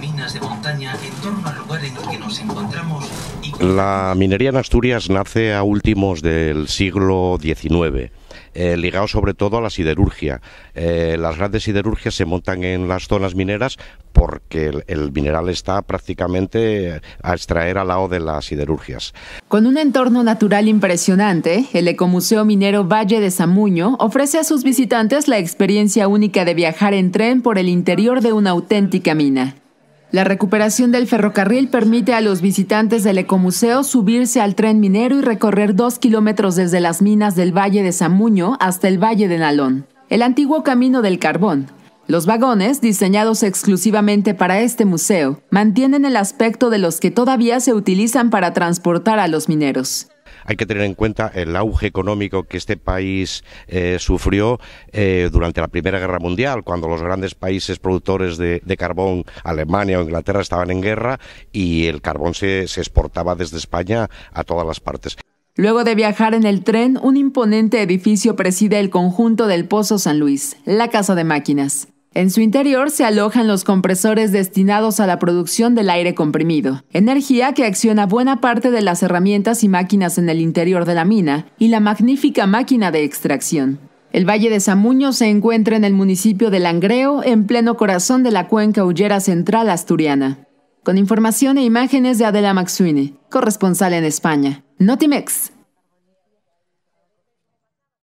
minas de montaña torno lugar que nos encontramos. La minería en Asturias nace a últimos del siglo XIX. Eh, ligado sobre todo a la siderurgia. Eh, las grandes siderurgias se montan en las zonas mineras porque el, mineral está prácticamente a extraer al lado de las siderurgias. Con un entorno natural impresionante, el Ecomuseo Minero Valle de Samuño ofrece a sus visitantes la experiencia única de viajar en tren por el interior de una auténtica mina. La recuperación del ferrocarril permite a los visitantes del ecomuseo subirse al tren minero y recorrer dos kilómetros desde las minas del Valle de Samuño hasta el Valle de Nalón. El antiguo camino del carbón, los vagones, diseñados exclusivamente para este museo, mantienen el aspecto de los que todavía se utilizan para transportar a los mineros hay que tener en cuenta el auge económico que este país eh, sufrió eh, durante la Primera Guerra Mundial, cuando los grandes países productores de, carbón, Alemania o Inglaterra, estaban en guerra y el carbón se exportaba desde España a todas las partes. Luego de viajar en el tren, un imponente edificio preside el conjunto del Pozo San Luis, la Casa de Máquinas. En su interior se alojan los compresores destinados a la producción del aire comprimido, energía que acciona buena parte de las herramientas y máquinas en el interior de la mina y la magnífica máquina de extracción. El Valle de Zamuño se encuentra en el municipio de Langreo, en pleno corazón de la cuenca Ullera Central Asturiana. Con información e imágenes de Adela Maxuini, corresponsal en España. Notimex,